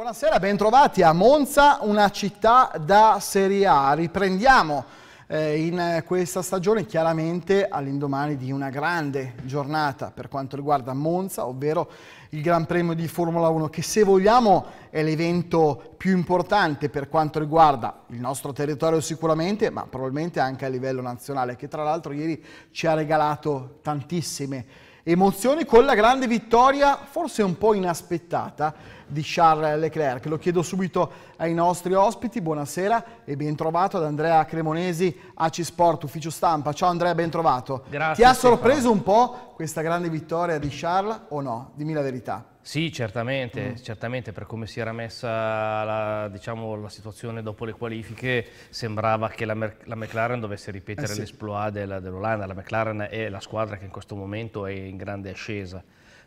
Buonasera, bentrovati a Monza, una città da Serie A. Riprendiamo eh, in questa stagione chiaramente all'indomani di una grande giornata per quanto riguarda Monza, ovvero il Gran Premio di Formula 1 che se vogliamo è l'evento più importante per quanto riguarda il nostro territorio sicuramente, ma probabilmente anche a livello nazionale che tra l'altro ieri ci ha regalato tantissime Emozioni con la grande vittoria, forse un po' inaspettata, di Charles Leclerc. Lo chiedo subito ai nostri ospiti. Buonasera e ben trovato ad Andrea Cremonesi, AC Sport, ufficio stampa. Ciao Andrea, ben trovato. Grazie. Ti ha sorpreso Stefano. un po' questa grande vittoria di Charles o no? Dimmi la verità. Sì, certamente, mm. certamente, per come si era messa la, diciamo, la, situazione dopo le qualifiche sembrava che la, Mer la McLaren dovesse ripetere eh sì. l'esploit dell'Olanda, la McLaren è la squadra che in questo momento è in grande ascesa.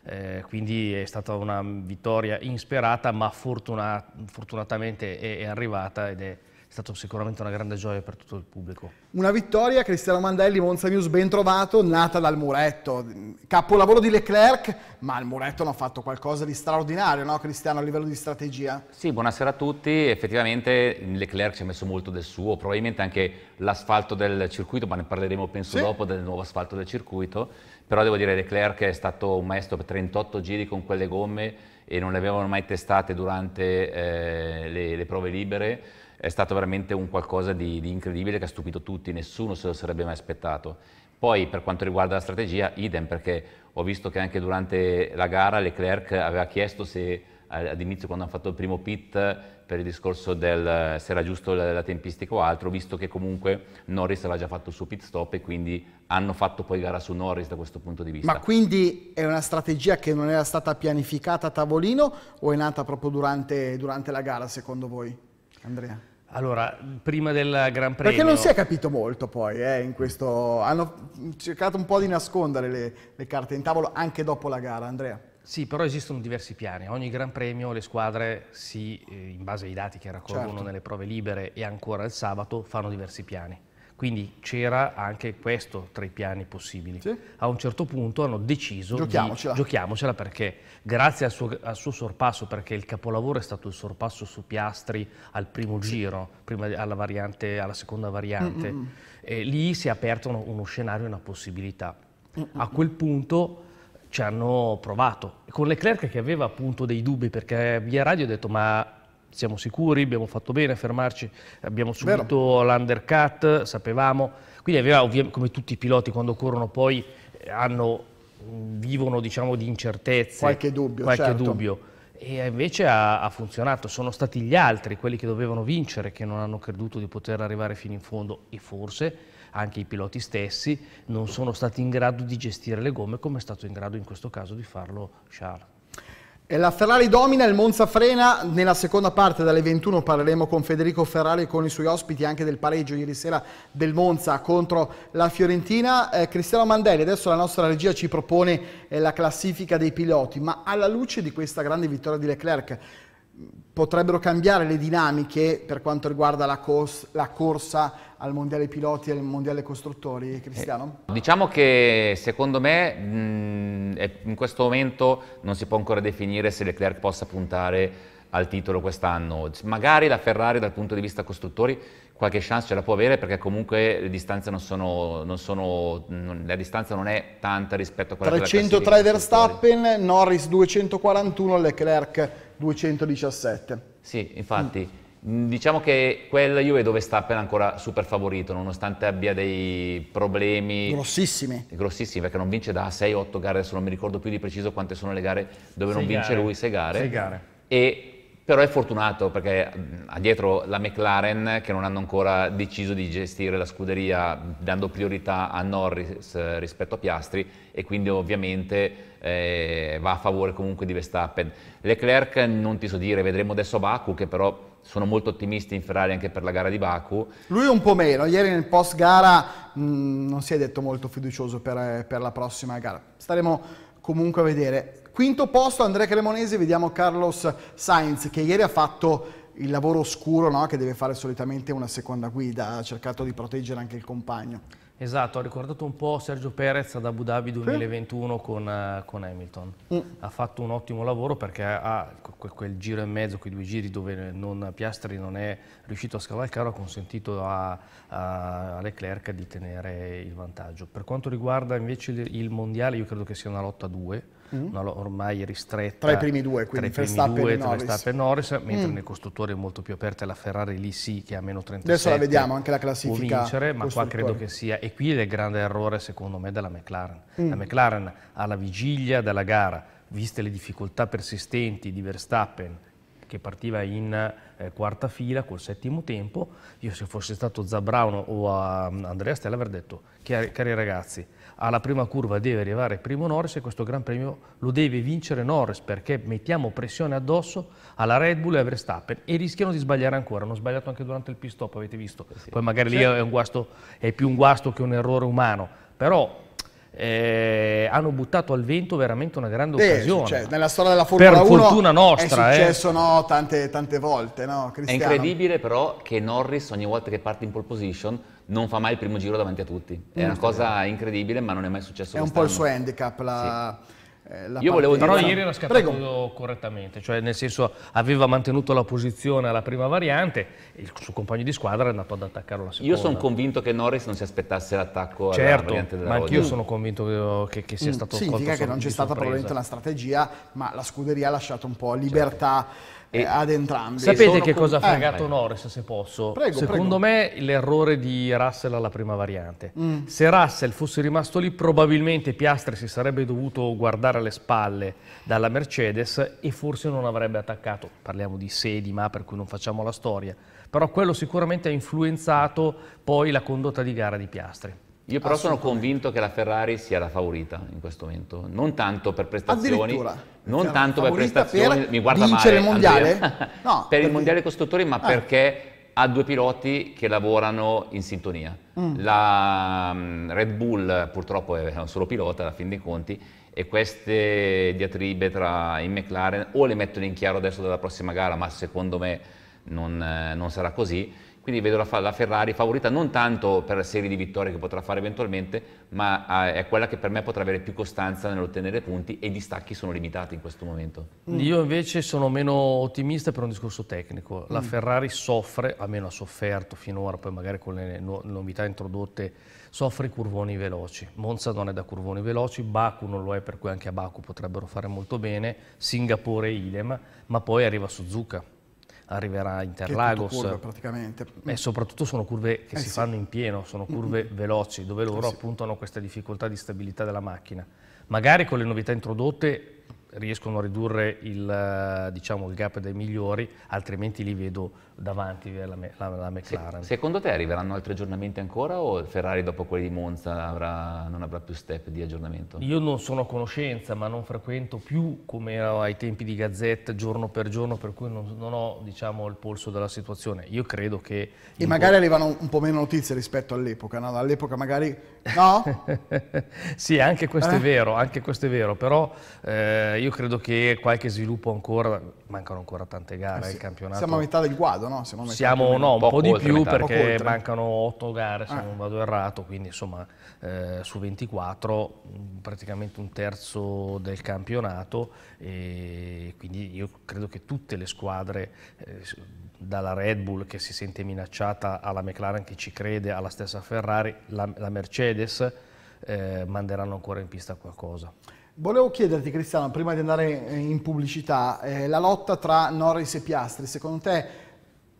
Eh, quindi è stata una vittoria insperata ma fortuna fortunatamente è, è arrivata ed è, stata sicuramente una grande gioia per tutto il pubblico. Una vittoria, Cristiano Mandelli, Monza News ben trovato, nata dal muretto. Capolavoro di Leclerc, ma il muretto non ha fatto qualcosa di straordinario, no Cristiano, a livello di strategia? Sì, buonasera a tutti. Effettivamente Leclerc ci ha messo molto del suo, probabilmente anche l'asfalto del circuito, ma ne parleremo penso sì. dopo del nuovo asfalto del circuito però devo dire Leclerc è stato un maestro per 38 giri con quelle gomme e non le avevano mai testate durante eh, le, le prove libere, è stato veramente un qualcosa di, di, incredibile che ha stupito tutti, nessuno se lo sarebbe mai aspettato. Poi per quanto riguarda la strategia, idem, perché ho visto che anche durante la gara Leclerc aveva chiesto se eh, all'inizio quando hanno fatto il primo pit per il discorso del se era giusto la, la tempistica o altro, visto che comunque Norris aveva già fatto il suo pit stop e quindi hanno fatto poi gara su Norris da questo punto di vista. Ma quindi è una strategia che non era stata pianificata a tavolino o è nata proprio durante, durante la gara secondo voi, Andrea? Allora, prima del Gran Premio... Perché non si è capito molto poi, eh, in questo... Hanno cercato un po' di nascondere le, le carte in tavolo anche dopo la gara, Andrea. Sì, però esistono diversi piani. Ogni Gran Premio le squadre, si, eh, in base ai dati che raccolgono certo. nelle prove libere e ancora il sabato, fanno diversi piani. Quindi c'era anche questo tra i piani possibili. Sì. A un certo punto hanno deciso giochiamocela. di giochiamocela perché grazie al suo, al suo, sorpasso, perché il capolavoro è stato il sorpasso su Piastri al primo sì. giro, prima alla, variante, alla seconda variante, mm -mm. lì si è aperto uno, uno scenario, una possibilità. Mm a quel punto ci hanno provato. Con Leclerc che aveva appunto dei dubbi perché via radio ha detto ma siamo sicuri, abbiamo fatto bene a fermarci, abbiamo subito l'undercut, sapevamo. Quindi aveva, come tutti i piloti quando corrono poi, eh, hanno, vivono diciamo, di incertezze. Qualche dubbio, Qualche certo. dubbio. E invece ha, ha, funzionato, sono stati gli altri, quelli che dovevano vincere, che non hanno creduto di poter arrivare fino in fondo e forse anche i piloti stessi non sono stati in grado di gestire le gomme come è stato in grado in questo caso di farlo Charles. E la Ferrari domina, il Monza frena, nella seconda parte dalle 21 parleremo con Federico Ferrari e con i suoi ospiti anche del pareggio ieri sera del Monza contro la Fiorentina. Eh, Cristiano Mandelli, adesso la nostra regia ci propone eh, la classifica dei piloti, ma alla luce di questa grande vittoria di Leclerc potrebbero cambiare le dinamiche per quanto riguarda la, cos la corsa al Mondiale Piloti e al Mondiale Costruttori, eh, Cristiano? Eh, diciamo che secondo me mh, in questo momento non si può ancora definire se Leclerc possa puntare al titolo quest'anno. Magari la Ferrari dal punto di vista costruttori qualche chance ce la può avere perché comunque le distanze non sono, non sono non, la distanza non è tanta rispetto a quella 303 Verstappen, Norris 241, Leclerc 217. Sì, infatti mm. diciamo che quella Juve dove Verstappen è ancora super favorito nonostante abbia dei problemi grossissimi. Grossissimi perché non vince da 6-8 gare, adesso non mi ricordo più di preciso quante sono le gare dove sei non gare. vince lui, 6 gare. Sei gare. E però è fortunato perché ha dietro la McLaren che non hanno ancora deciso di gestire la scuderia dando priorità a Norris eh, rispetto a Piastri e quindi ovviamente eh, va a favore comunque di Verstappen. Leclerc non ti so dire, vedremo adesso Baku che però sono molto ottimisti in Ferrari anche per la gara di Baku. Lui un po' meno, ieri nel post gara non si è detto molto fiducioso per, eh, per la prossima gara. Staremo comunque a vedere Quinto posto Andrea Cremonese, vediamo Carlos Sainz che ieri ha fatto il lavoro oscuro no? che deve fare solitamente una seconda guida, ha cercato di proteggere anche il compagno. Esatto, ha ricordato un po' Sergio Perez ad Abu Dhabi 2021 sì. con, eh, con, Hamilton. Mm. Ha fatto un ottimo lavoro perché ha quel, giro e mezzo, quei due giri dove non, Piastri non è riuscito a scavalcare, ha consentito a, a, Leclerc di tenere il vantaggio. Per quanto riguarda invece il mondiale, io credo che sia una lotta a due mm. ormai ristretta tra i primi due, quindi tra Verstappen, e Norris. Verstappen e Norris, mm. mentre nel costruttore è molto più aperta la Ferrari, lì sì che ha meno 37 Adesso la vediamo, anche la classifica può vincere, ma qua credo che sia, e qui è il grande errore secondo me della McLaren. Mm. La McLaren alla vigilia della gara, viste le difficoltà persistenti di Verstappen che partiva in eh, quarta fila col settimo tempo, io se fosse stato Zabrano o ehm, Andrea Stella avrei detto, cari, cari ragazzi, alla prima curva deve arrivare primo Norris e questo Gran Premio lo deve vincere Norris perché mettiamo pressione addosso alla Red Bull e a Verstappen e rischiano di sbagliare ancora, hanno sbagliato anche durante il pit stop, avete visto, eh sì. poi magari lì è, guasto, è più un guasto che un errore umano, però eh, hanno buttato al vento veramente una grande occasione. Cioè, nella storia della Formula per 1 fortuna nostra, è eh. successo eh. no, tante, tante, volte. No, è incredibile però che Norris ogni volta che parte in pole position non fa mai il primo giro davanti a tutti. È una mm. cosa incredibile, ma non è mai successo. È un po' il suo handicap la... Sì. Eh, la Io volevo dire... Però ieri era scattato correttamente, cioè nel senso aveva mantenuto la posizione alla prima variante il suo compagno di squadra è andato ad attaccare la seconda. Io sono convinto che Norris non si aspettasse l'attacco certo, alla variante della ma anch'io sono convinto che, che sia mm, stato mm, Significa che non c'è stata probabilmente una strategia, ma la scuderia ha lasciato un po' certo. libertà certo eh, ad entrambi. Sapete che cosa ha eh. fregato eh, Norris, se posso? Prego, Secondo prego. me l'errore di Russell alla prima variante. Mm. Se Russell fosse rimasto lì, probabilmente Piastri si sarebbe dovuto guardare alle spalle dalla Mercedes e forse non avrebbe attaccato. Parliamo di sé, ma, per cui non facciamo la storia. Però quello sicuramente ha influenzato poi la condotta di gara di Piastri. Io però sono convinto che la Ferrari sia la favorita in questo momento, non tanto per prestazioni, non tanto per prestazioni, per mi guarda vincere male, il mondiale? no, per, il mondiale costruttori, ma ah. perché ha due piloti che lavorano in sintonia. Mm. La mm, Red Bull purtroppo è un solo pilota alla fin dei conti e queste diatribe tra i McLaren o le mettono in chiaro adesso dalla prossima gara, ma secondo me non, eh, non sarà così quindi vedo la, la, Ferrari favorita non tanto per serie di vittorie che potrà fare eventualmente, ma ah, è quella che per me potrà avere più costanza nell'ottenere punti e i distacchi sono limitati in questo momento. Mm. Io invece sono meno ottimista per un discorso tecnico. La mm. Ferrari soffre, almeno ha sofferto finora, poi magari con le no novità introdotte, soffre i curvoni veloci. Monza non è da curvoni veloci, Baku non lo è, per cui anche a Baku potrebbero fare molto bene, Singapore idem, ma poi arriva Suzuka arriverà a Interlagos. Curve, praticamente. E soprattutto sono curve che eh si sì. fanno in pieno, sono curve mm -hmm. veloci, dove loro eh sì. appuntano questa difficoltà di stabilità della macchina. Magari con le novità introdotte riescono a ridurre il, eh, diciamo, il, gap dei migliori, altrimenti li vedo davanti eh, la, la, la McLaren. Se, secondo te arriveranno altri aggiornamenti ancora o Ferrari dopo quelli di Monza avrà, non avrà più step di aggiornamento? Io non sono a conoscenza, ma non frequento più come ero ai tempi di Gazzetta giorno per giorno, per cui non, non ho diciamo, il polso della situazione. Io credo che... E magari arrivano un po' meno notizie rispetto all'epoca, no? all'epoca magari... No? sì, anche questo eh? è vero, anche questo è vero, però... Eh, io credo che qualche sviluppo ancora, mancano ancora tante gare eh sì. campionato. Siamo a metà del guado, no? Siamo, a metà Siamo no, un po' di più metà. perché mancano 8 gare se ah. non vado errato, quindi insomma eh, su 24 mm, praticamente un terzo del campionato e quindi io credo che tutte le squadre eh, dalla Red Bull che si sente minacciata alla McLaren che ci crede, alla stessa Ferrari, la, la Mercedes, eh, manderanno ancora in pista qualcosa. Volevo chiederti Cristiano, prima di andare eh, in pubblicità, eh, la lotta tra Norris e Piastri, secondo te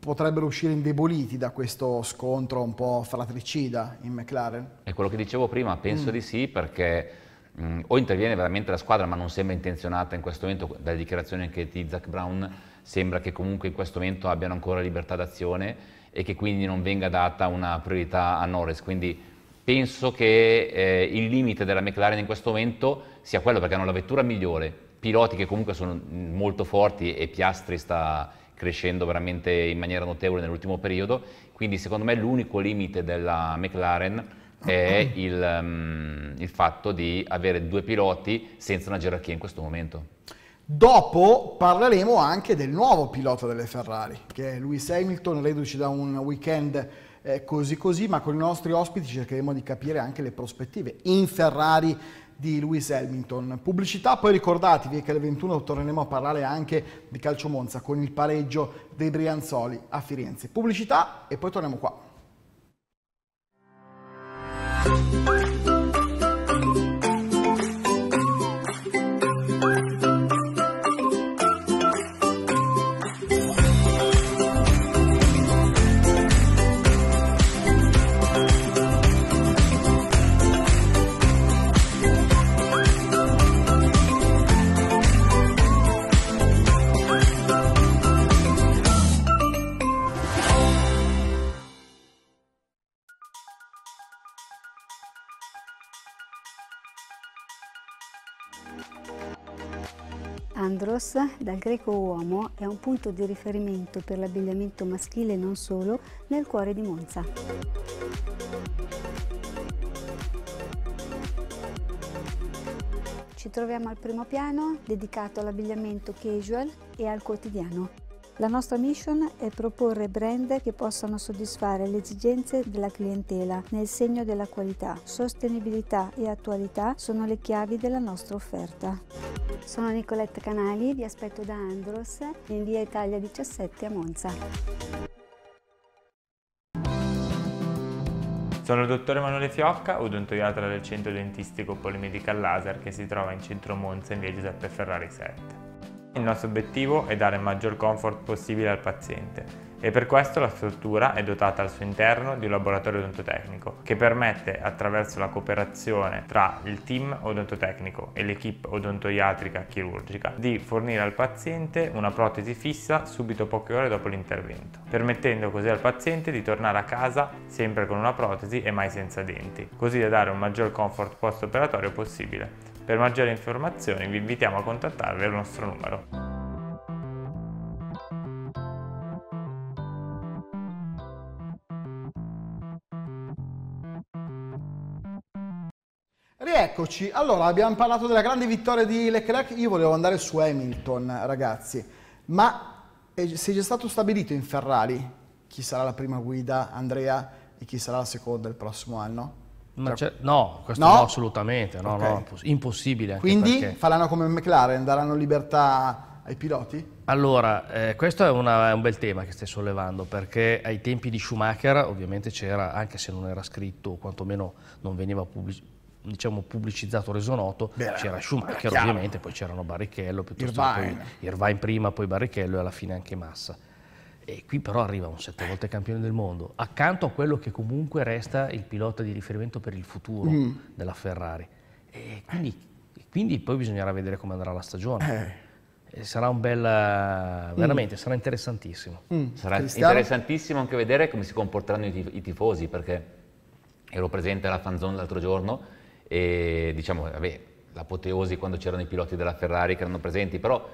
potrebbero uscire indeboliti da questo scontro un po' fratricida in McLaren? È quello che dicevo prima, penso mm. di sì perché mh, mm, o interviene veramente la squadra ma non sembra intenzionata in questo momento, dalle dichiarazioni anche di Zach Brown sembra che comunque in questo momento abbiano ancora libertà d'azione e che quindi non venga data una priorità a Norris, quindi penso che eh, il limite della McLaren in questo momento sia quello perché hanno la vettura migliore, piloti che comunque sono mm, molto forti e Piastri sta crescendo veramente in maniera notevole nell'ultimo periodo, quindi secondo me l'unico limite della McLaren è il, um, il fatto di avere due piloti senza una gerarchia in questo momento. Dopo parleremo anche del nuovo pilota delle Ferrari, che è Lewis Hamilton, reduce da un weekend eh, così così, ma con i nostri ospiti cercheremo di capire anche le prospettive in Ferrari di Lewis Hamilton. Pubblicità, poi ricordatevi che alle 21 torneremo a parlare anche di Calcio Monza con il pareggio dei Brianzoli a Firenze. Pubblicità e poi torniamo qua. Eros, dal greco uomo, è un punto di riferimento per l'abbigliamento maschile e non solo nel cuore di Monza. Ci troviamo al primo piano dedicato all'abbigliamento casual e al quotidiano. La nostra mission è proporre brand che possano soddisfare le esigenze della clientela nel segno della qualità. Sostenibilità e attualità sono le chiavi della nostra offerta. Sono Nicoletta Canali, vi aspetto da Andros in via Italia 17 a Monza. Sono il dottor Emanuele Fiocca, odontoiatra del centro dentistico Polimedical Laser che si trova in centro Monza in via Giuseppe Ferrari 7. Il nostro obiettivo è dare il maggior comfort possibile al paziente e per questo la struttura è dotata al suo interno di un laboratorio odontotecnico che permette attraverso la cooperazione tra il team odontotecnico e l'equipe odontoiatrica chirurgica di fornire al paziente una protesi fissa subito poche ore dopo l'intervento, permettendo così al paziente di tornare a casa sempre con una protesi e mai senza denti, così da dare un maggior comfort post-operatorio possibile per maggiori informazioni vi invitiamo a contattarvi al nostro numero. Rieccoci, allora abbiamo parlato della grande vittoria di Leclerc, io volevo andare su Hamilton ragazzi, ma eh, se è già stato stabilito in Ferrari chi sarà la prima guida Andrea e chi sarà la seconda il prossimo anno? Cioè, no, questo no, no assolutamente, no, okay. no, impossibile. Quindi perché... faranno come McLaren, daranno libertà ai piloti? Allora, eh, questo è, una, è, un bel tema che stai sollevando, perché ai tempi di Schumacher ovviamente c'era, anche se non era scritto, o quantomeno non veniva pubblic diciamo, pubblicizzato, reso noto, c'era Schumacher ovviamente, poi c'erano Barrichello, piuttosto Irvine. Poi Irvine prima, poi Barrichello e alla fine anche Massa. E qui però arriva un sette volte campione del mondo, accanto a quello che comunque resta il pilota di riferimento per il futuro mm. della Ferrari. E quindi, quindi, poi bisognerà vedere come andrà la stagione. Eh. Sarà un bel... Mm. veramente, mm. sarà interessantissimo. Mm. Sarà Cristiano? interessantissimo anche vedere come si comporteranno i, tifosi, perché ero presente alla fanzone l'altro giorno e diciamo, vabbè, l'apoteosi quando c'erano i piloti della Ferrari che erano presenti, però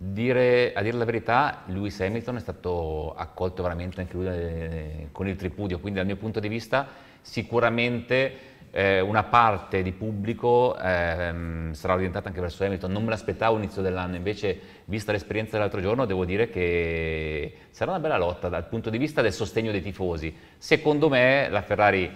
Dire, a dire la verità, Lewis Hamilton è stato accolto veramente anche lui eh, con il tripudio, quindi dal mio punto di vista sicuramente eh, una parte di pubblico eh, sarà orientata anche verso Hamilton. Non me l'aspettavo all'inizio dell'anno, invece vista l'esperienza dell'altro giorno devo dire che sarà una bella lotta dal punto di vista del sostegno dei tifosi. Secondo me la Ferrari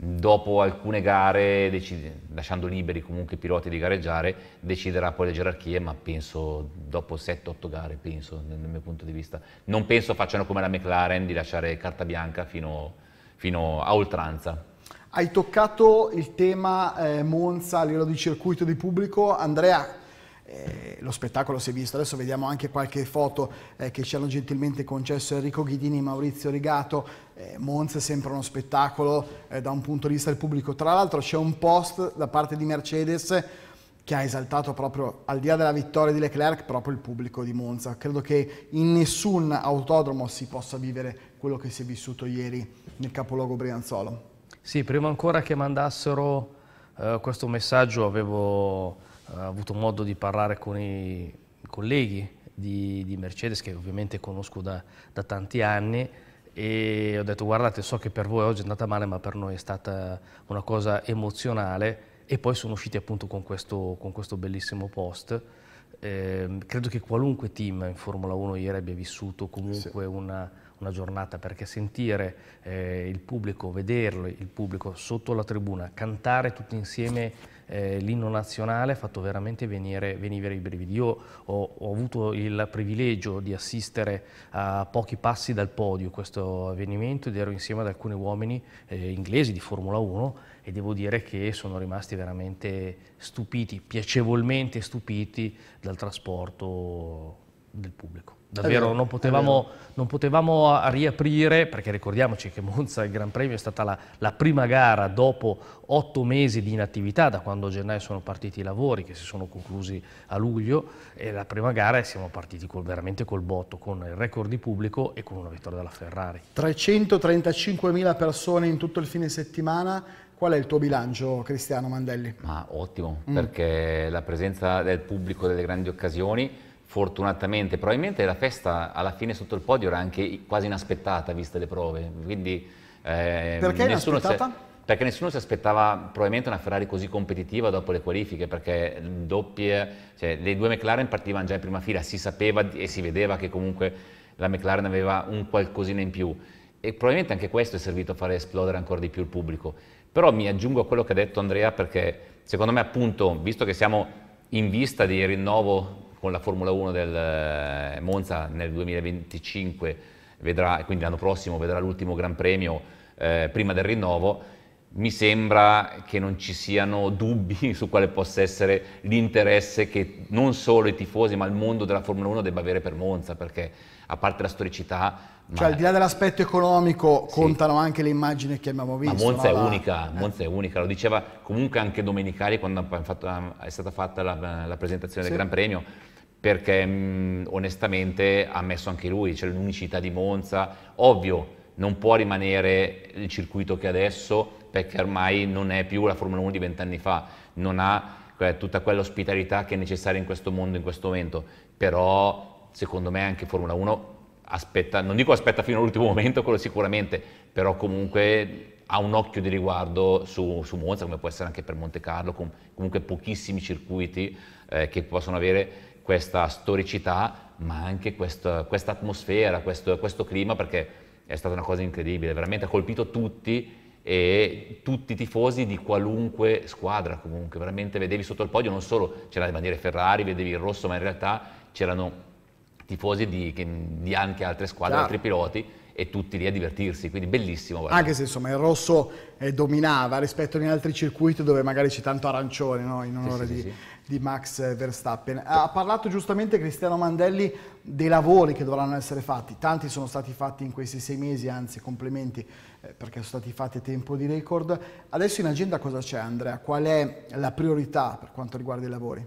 dopo alcune gare, decide, lasciando liberi comunque i piloti di gareggiare, deciderà poi le gerarchie, ma penso dopo 7-8 gare, penso, nel, mio punto di vista. Non penso facciano come la McLaren di lasciare carta bianca fino, fino a oltranza. Hai toccato il tema eh, Monza a livello di circuito di pubblico. Andrea, eh, lo spettacolo si è visto, adesso vediamo anche qualche foto eh, che ci hanno gentilmente concesso Enrico Ghidini e Maurizio Rigato, eh, Monza è sempre uno spettacolo eh, da un punto di vista del pubblico, tra l'altro c'è un post da parte di Mercedes che ha esaltato proprio al di là della vittoria di Leclerc proprio il pubblico di Monza, credo che in nessun autodromo si possa vivere quello che si è vissuto ieri nel capoluogo Brianzolo. Sì, prima ancora che mandassero eh, questo messaggio avevo ho avuto modo di parlare con i colleghi di, di Mercedes, che ovviamente conosco da, da tanti anni, e ho detto guardate so che per voi oggi è andata male ma per noi è stata una cosa emozionale e poi sono usciti appunto con questo, con questo bellissimo post. Eh, credo che qualunque team in Formula 1 ieri abbia vissuto comunque sì. una, una giornata perché sentire eh, il pubblico, vederlo, il pubblico sotto la tribuna, cantare tutti insieme eh, l'inno nazionale ha fatto veramente venire, venire i brividi. Io ho, ho, avuto il privilegio di assistere a pochi passi dal podio questo avvenimento ed ero insieme ad alcuni uomini eh, inglesi di Formula 1 e devo dire che sono rimasti veramente stupiti, piacevolmente stupiti dal trasporto del pubblico. Davvero vero, non, potevamo, non, ah, potevamo, riaprire, perché ricordiamoci che Monza il Gran Premio è stata la, la, prima gara dopo otto mesi di inattività, da quando a gennaio sono partiti i lavori che si sono conclusi a luglio, e la prima gara siamo partiti col, veramente col botto, con il record di pubblico e con una vittoria della Ferrari. 335.000 persone in tutto il fine settimana, Qual è il tuo bilancio, Cristiano Mandelli? Ma ottimo, mm. perché la presenza del pubblico delle grandi occasioni fortunatamente, probabilmente la festa alla fine sotto il podio era anche quasi inaspettata viste le prove, quindi eh, perché nessuno inaspettata? Si, perché nessuno si aspettava probabilmente una Ferrari così competitiva dopo le qualifiche, perché doppie, cioè, le due McLaren partivano già in prima fila, si sapeva e si vedeva che comunque la McLaren aveva un qualcosina in più e probabilmente anche questo è servito a fare esplodere ancora di più il pubblico. Però mi aggiungo a quello che ha detto Andrea perché secondo me appunto, visto che siamo in vista di rinnovo con la Formula 1 del eh, Monza nel 2025, vedrà, quindi l'anno prossimo vedrà l'ultimo Gran Premio eh, prima del rinnovo mi sembra che non ci siano dubbi su quale possa essere l'interesse che non solo i tifosi ma il mondo della Formula 1 debba avere per Monza, perché a parte la storicità... Cioè ma... al di là dell'aspetto economico sì. contano anche le immagini che abbiamo visto. Ma Monza, no? è, unica, eh. Monza eh. è unica, lo diceva comunque anche Domenicali quando è stata fatta la, la presentazione sì. del Gran Premio, perché mh, mm, onestamente ha messo anche lui, cioè l'unicità di Monza, ovvio non può rimanere il circuito che adesso perché ormai non è più la Formula 1 di vent'anni fa, non ha eh, tutta quell'ospitalità che è necessaria in questo mondo in questo momento, però secondo me anche Formula 1 aspetta, non dico aspetta fino all'ultimo momento, quello sicuramente, però comunque ha un occhio di riguardo su, su Monza, come può essere anche per Monte Carlo, com- comunque pochissimi circuiti eh, che possono avere questa storicità, ma anche questa, atmosfera, questo, questo clima, perché è stata una cosa incredibile, veramente ha colpito tutti e tutti i tifosi di qualunque squadra comunque, veramente vedevi sotto il podio non solo c'era le bandiere Ferrari, vedevi il rosso, ma in realtà c'erano tifosi di, di anche altre squadre, Chiaro. altri piloti e tutti lì a divertirsi, quindi bellissimo. Guarda. Anche se insomma il rosso eh, dominava rispetto agli altri circuiti dove magari c'è tanto arancione no? in onore sì, sì, di, sì. di, Max Verstappen. Ha parlato giustamente Cristiano Mandelli dei lavori che dovranno essere fatti, tanti sono stati fatti in questi sei mesi, anzi complimenti eh, perché sono stati fatti a tempo di record. Adesso in agenda cosa c'è Andrea? Qual è la priorità per quanto riguarda i lavori?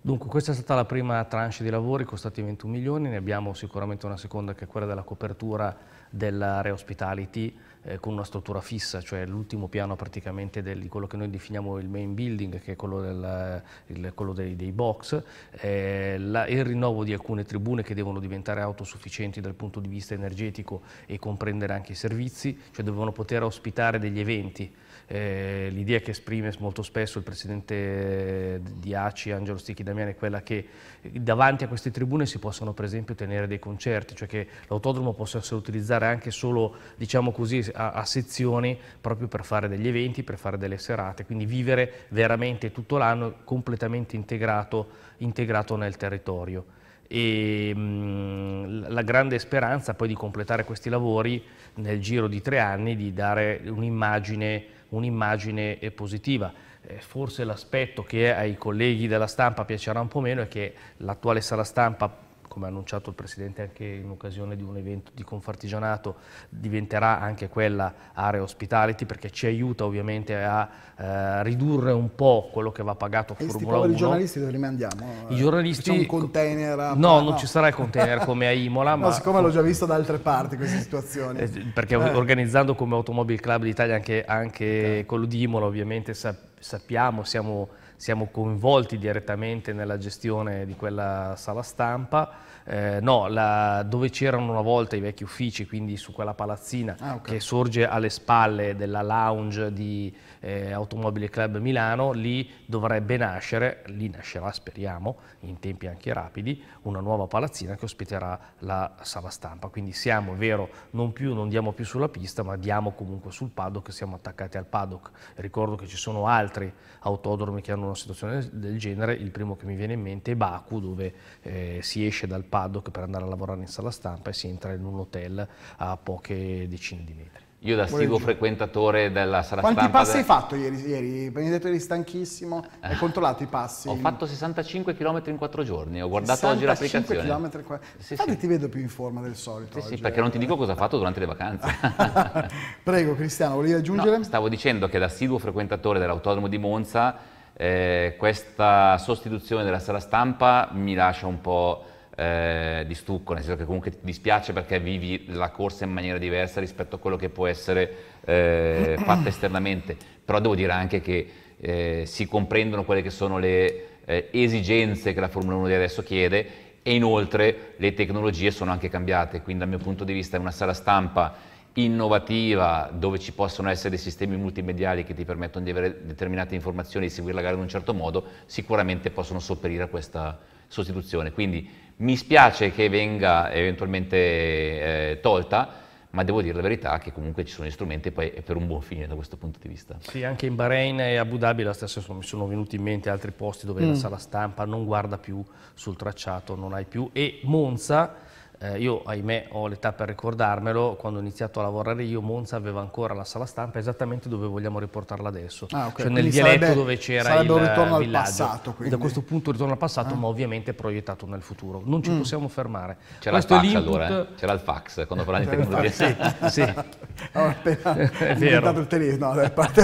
Dunque, questa è stata la prima tranche di lavori, costati 21 milioni, ne abbiamo sicuramente una seconda che è quella della copertura della Rehospitality, eh, con una struttura fissa, cioè l'ultimo piano praticamente di quello che noi definiamo il main building, che è quello, del, eh, il, quello dei, dei, box, eh, la, il rinnovo di alcune tribune che devono diventare autosufficienti dal punto di vista energetico e comprendere anche i servizi, cioè devono poter ospitare degli eventi. Eh, l'idea che esprime molto spesso il presidente di ACI, Angelo Sticchi Damiani, è quella che davanti a queste tribune si possano per esempio tenere dei concerti, cioè che l'autodromo possa essere utilizzato anche solo diciamo così, a, a sezioni proprio per fare degli eventi, per fare delle serate, quindi vivere veramente tutto l'anno completamente integrato, integrato nel territorio e mm, la grande speranza poi di completare questi lavori nel giro di tre anni, di dare un'immagine un'immagine eh, positiva. Eh, forse l'aspetto che ai colleghi della stampa piacerà un po' meno è che l'attuale sala stampa come ha annunciato il Presidente anche in occasione di un evento di Confartigianato, diventerà anche quella area hospitality perché ci aiuta ovviamente a eh, ridurre un po' quello che va pagato a Formula 1. I giornalisti dove li mandiamo? I eh, giornalisti... C'è un container? A... No, no, non ci sarà il container come a Imola. no, ma... siccome l'ho già visto da altre parti queste eh, situazioni. Eh, perché eh. organizzando come Automobile Club d'Italia anche, anche okay. Esatto. quello di Imola ovviamente sappiamo, siamo siamo coinvolti direttamente nella gestione di quella sala stampa, eh, no, la, dove c'erano una volta i vecchi uffici, quindi su quella palazzina ah, okay. che sorge alle spalle della lounge di eh, Automobile Club Milano, lì dovrebbe nascere, lì nascerà speriamo in tempi anche rapidi, una nuova palazzina che ospiterà la sala stampa. Quindi siamo, è vero, non più, non diamo più sulla pista, ma diamo comunque sul paddock, siamo attaccati al paddock. Ricordo che ci sono altri autodromi che hanno una situazione del genere, il primo che mi viene in mente è Baku, dove eh, si esce dal paddock per andare a lavorare in sala stampa e si entra in un hotel a poche decine di metri. Io da Buone frequentatore della sala Quanti stampa... Quanti passi hai fatto ieri? ieri? Mi hai detto eri stanchissimo, eh. hai controllato i passi? Ho fatto 65 km in 4 giorni, ho guardato oggi l'applicazione. 65 km? Sì, Infatti sì. ti vedo più in forma del solito Sì, oggi. sì, perché non ti eh. dico cosa ho fatto durante le vacanze. Prego Cristiano, volevi aggiungere? No, stavo dicendo che da assiduo frequentatore dell'autodromo di Monza eh, questa sostituzione della sala stampa mi lascia un po' eh, di stucco, nel senso che comunque ti dispiace perché vivi la corsa in maniera diversa rispetto a quello che può essere eh, fatta esternamente, però devo dire anche che eh, si comprendono quelle che sono le eh, esigenze che la Formula 1 di adesso chiede e inoltre le tecnologie sono anche cambiate, quindi dal mio punto di vista è una sala stampa innovativa dove ci possono essere dei sistemi multimediali che ti permettono di avere determinate informazioni e di seguire la gara in un certo modo, sicuramente possono sopperire a questa sostituzione. Quindi mi spiace che venga eventualmente eh, tolta, ma devo dire la verità che comunque ci sono gli strumenti e poi è per un buon fine da questo punto di vista. Sì, anche in Bahrain e Abu Dhabi la stessa, mi sono venuti in mente altri posti dove mm. la sala stampa non guarda più sul tracciato, non hai più, e Monza eh, io ahimè ho l'età per ricordarmelo, quando ho iniziato a lavorare io Monza aveva ancora la sala stampa esattamente dove vogliamo riportarla adesso, ah, okay. cioè quindi nel dialetto dove c'era il ritorno al passato. Quindi. Da questo punto ritorno al passato ah. ma ovviamente proiettato nel futuro, non ci mm. possiamo fermare. C'era il fax allora, eh? c'era il fax quando parlavi di tecnologia. sì, sì. Ho appena è vero. il telefono, no, parte,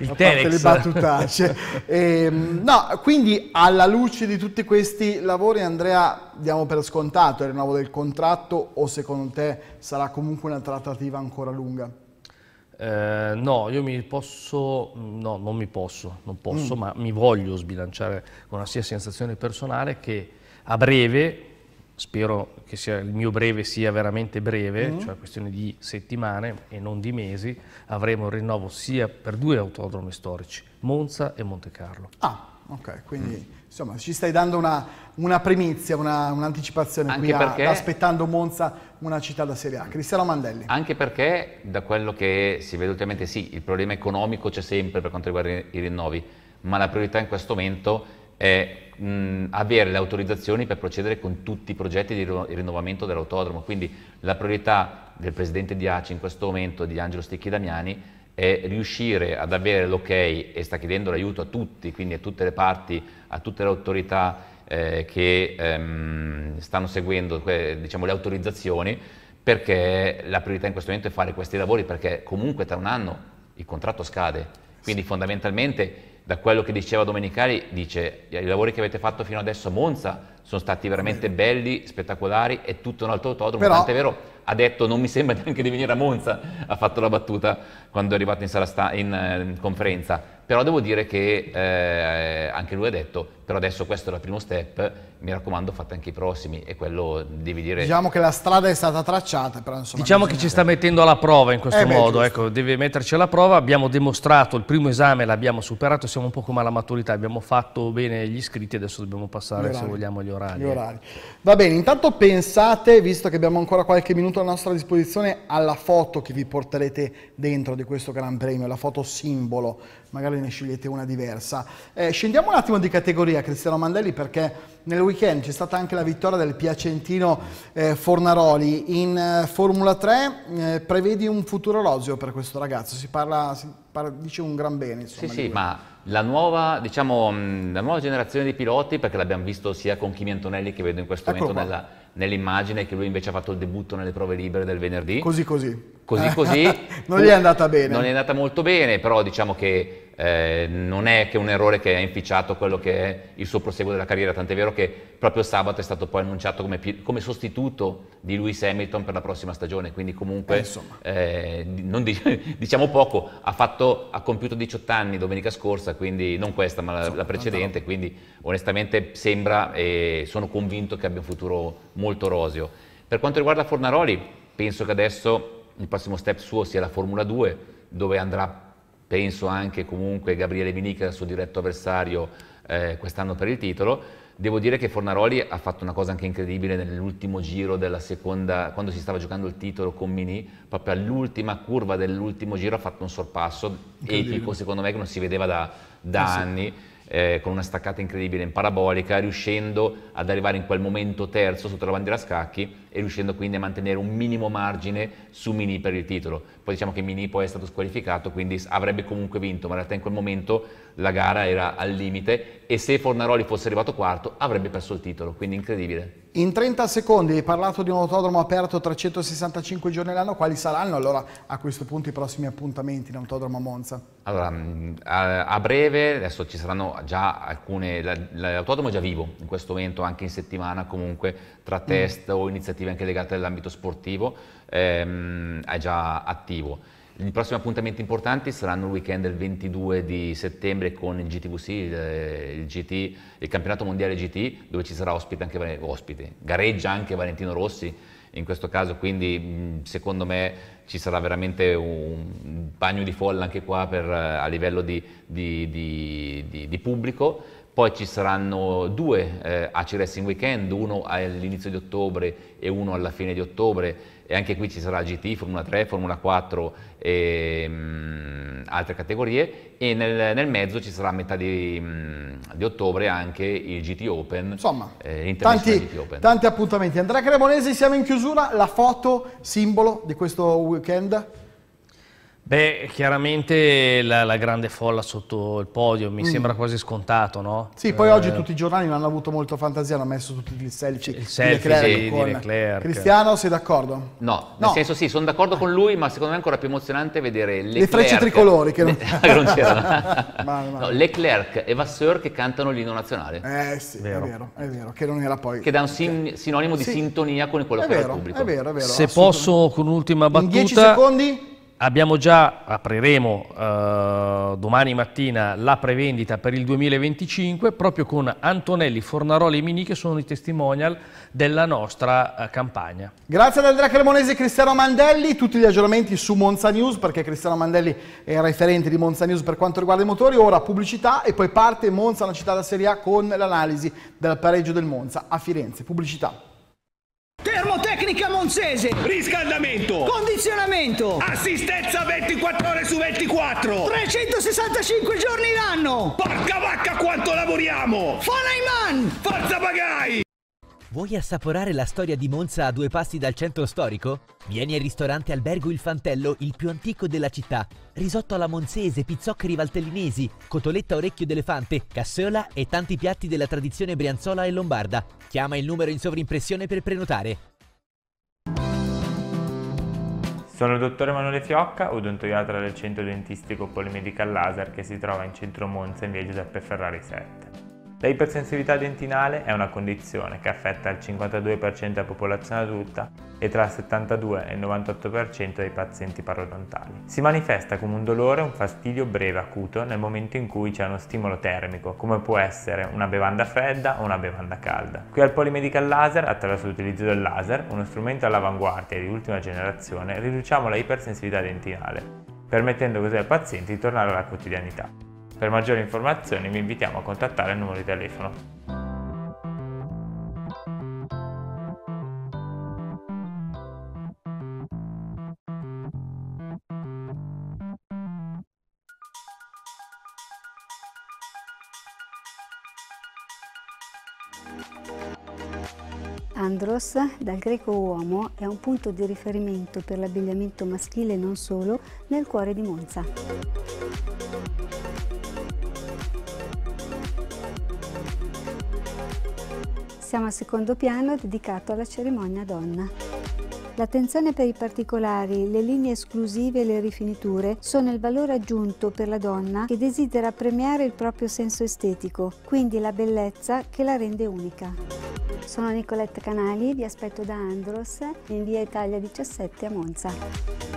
il a le battutacce. E, ehm, no, quindi alla luce di tutti questi lavori Andrea diamo per scontato il rinnovo del contratto contratto o secondo te sarà comunque una trattativa ancora lunga? Eh, no, io mi posso, mm, no, non mi posso, non posso, mm. ma mi voglio sbilanciare con una sia sensazione personale che a breve, spero che sia, il mio breve sia veramente breve, mm. cioè questione di settimane e non di mesi, avremo il rinnovo sia per due autodromi storici, Monza e Monte Carlo. Ah, ok, quindi... Mm Insomma, ci stai dando una, una primizia, una, un'anticipazione anche qui perché, a, aspettando Monza una città da Serie A. Cristiano Mandelli. Anche perché da quello che si vede ultimamente sì, il problema economico c'è sempre per quanto riguarda i rinnovi, ma la priorità in questo momento è mh, avere le autorizzazioni per procedere con tutti i progetti di rinnovamento dell'autodromo. Quindi la priorità del presidente di ACI in questo momento, di Angelo Sticchi Damiani, è riuscire ad avere l'ok e sta chiedendo l'aiuto a tutti, quindi a tutte le parti, a tutte le autorità eh, che ehm, stanno seguendo diciamo, le autorizzazioni, perché la priorità in questo momento è fare questi lavori, perché comunque tra un anno il contratto scade. Quindi sì. fondamentalmente da quello che diceva Domenicali, dice i lavori che avete fatto fino adesso a Monza sono stati veramente belli, spettacolari, è tutto un altro autodromo, Però... tant'è vero ha detto non mi sembra neanche di venire a Monza, ha fatto la battuta quando è arrivato in, sta- in, eh, in conferenza, però devo dire che eh, anche lui ha detto però adesso questo era il primo step, mi raccomando fate anche i prossimi e quello devi dire... Diciamo che la strada è stata tracciata, però insomma... Diciamo che ci sta mettendo alla prova in questo eh beh, modo, ecco, deve metterci alla prova, abbiamo dimostrato il primo esame, l'abbiamo superato, siamo un po' come alla maturità, abbiamo fatto bene gli iscritti, adesso dobbiamo passare se vogliamo agli orari. Gli orari. Va bene, intanto pensate, visto che abbiamo ancora qualche minuto a nostra disposizione, alla foto che vi porterete dentro di questo Gran Premio, la foto simbolo, magari ne scegliete una diversa. Eh, scendiamo un attimo di categoria a Cristiano Mandelli perché nel weekend c'è stata anche la vittoria del Piacentino eh, Fornaroli in eh, Formula 3 eh, prevedi un futuro roseo per questo ragazzo si parla, si parla, dice un gran bene insomma, sì sì ma la nuova, diciamo, mm, la nuova generazione di piloti perché l'abbiamo visto sia con Kimi Antonelli che vedo in questo ecco momento nell'immagine nell che lui invece ha fatto il debutto nelle prove libere del venerdì così così così così non gli è andata bene non gli è andata molto bene però diciamo che eh, non è che un errore che ha inficiato quello che è il suo proseguo della carriera, tant'è vero che proprio sabato è stato poi annunciato come, come sostituto di Lewis Hamilton per la prossima stagione, quindi comunque eh, eh di, diciamo poco, ha, fatto, ha, compiuto 18 anni domenica scorsa, quindi non questa ma la, la precedente, quindi onestamente sembra e sono convinto che abbia un futuro molto roseo. Per quanto riguarda Fornaroli, penso che adesso il prossimo step suo sia la Formula 2, dove andrà penso anche comunque Gabriele Minica, il suo diretto avversario eh, quest'anno per il titolo. Devo dire che Fornaroli ha fatto una cosa anche incredibile nell'ultimo giro della seconda, quando si stava giocando il titolo con Mini, proprio all'ultima curva dell'ultimo giro ha fatto un sorpasso epico, secondo me, che non si vedeva da, da ah, anni. Eh, con una staccata incredibile in parabolica, riuscendo ad arrivare in quel momento terzo sotto la bandiera a scacchi e riuscendo quindi a mantenere un minimo margine su Mini per il titolo. Poi diciamo che Mini poi è stato squalificato, quindi avrebbe comunque vinto, ma in realtà in quel momento la gara era al limite e se Fornaroli fosse arrivato quarto avrebbe perso il titolo, quindi incredibile. In 30 secondi hai parlato di un autodromo aperto 365 giorni all'anno, quali saranno allora a questo punto i prossimi appuntamenti in Autodromo Monza? Allora, mm, a breve, adesso ci saranno già alcune, l'autodromo è già vivo in questo momento, anche in settimana comunque, tra mm. test mm. o iniziative iniziative anche legate all'ambito sportivo, ehm, è già attivo. I prossimi appuntamenti importanti saranno il weekend del 22 di settembre con il GTVC, il, eh, il, GT, il campionato mondiale GT, dove ci sarà ospite anche, ospite, gareggia anche Valentino Rossi, in questo caso quindi secondo me ci sarà veramente un bagno di folla anche qua per, eh, a livello di, di, di, di pubblico poi ci saranno due eh, AC Racing Weekend, uno all'inizio di ottobre e uno alla fine di ottobre e anche qui ci sarà GT, Formula 3, Formula 4 e mh, mm, altre categorie e nel, nel, mezzo ci sarà a metà di, mh, mm, di ottobre anche il GT Open insomma eh, tanti, GT Open. tanti appuntamenti Andrea Cremonesi siamo in chiusura la foto simbolo di questo weekend Beh, chiaramente la, la, grande folla sotto il podio mi mm. sembra quasi scontato, no? Sì, poi eh. oggi tutti i giornali non hanno avuto molto fantasia, hanno messo tutti gli selfie, il selfie di Leclerc. Sì, di Leclerc. Cristiano, sei d'accordo? No, nel senso sì, sono d'accordo con lui, ma secondo me è ancora più emozionante vedere Leclerc. Le frecce tricolori che non, ah, c'erano. no, Leclerc e Vasseur che cantano l'inno nazionale. Eh sì, vero. è vero, è vero, che non era poi... Che dà un sin cioè, sinonimo di sì. sintonia con quello che vero, era il pubblico. È vero, è vero. Se posso con un'ultima battuta... In dieci secondi? Abbiamo già, apriremo eh, domani mattina la prevendita per il 2025 proprio con Antonelli, Fornaroli e Mini che sono i testimonial della nostra eh, campagna. Grazie ad Andrea Cremonese e Cristiano Mandelli, tutti gli aggiornamenti su Monza News perché Cristiano Mandelli è il referente di Monza News per quanto riguarda i motori, ora pubblicità e poi parte Monza, una città da Serie A con l'analisi del pareggio del Monza a Firenze. Pubblicità. Termotecnica Monzese. Riscaldamento. Condizionamento. Assistenza 24 ore su 24. 365 giorni l'anno. Porca vacca quanto lavoriamo. Fala Fonaiman. Forza Bagai. Vuoi assaporare la storia di Monza a due passi dal centro storico? Vieni al ristorante Albergo Il Fantello, il più antico della città. Risotto alla monzese, pizzoccheri valtellinesi, cotoletta orecchio d'elefante, cassola e tanti piatti della tradizione brianzola e lombarda. Chiama il numero in sovrimpressione per prenotare. Sono il dottor Emanuele Fiocca, odontoiatra del centro dentistico Polimedical Laser che si trova in centro Monza in via Giuseppe Ferrari 7. La L'ipersensibilità dentinale è una condizione che affetta il 52% della popolazione adulta e tra il 72 e il 98% dei pazienti parodontali. Si manifesta come un dolore o un fastidio breve acuto nel momento in cui c'è uno stimolo termico, come può essere una bevanda fredda o una bevanda calda. Qui al Polymedical Laser, attraverso l'utilizzo del laser, uno strumento all'avanguardia di ultima generazione, riduciamo la ipersensibilità dentinale, permettendo così al paziente di tornare alla quotidianità. Per maggiori informazioni vi invitiamo a contattare il numero di telefono. Andros, dal greco uomo, è un punto di riferimento per l'abbigliamento maschile e non solo nel cuore di Monza. Siamo al secondo piano dedicato alla cerimonia donna. L'attenzione per i particolari, le linee esclusive e le rifiniture sono il valore aggiunto per la donna che desidera premiare il proprio senso estetico, quindi la bellezza che la rende unica. Sono Nicoletta Canali, vi aspetto da Andros in via Italia 17 a Monza.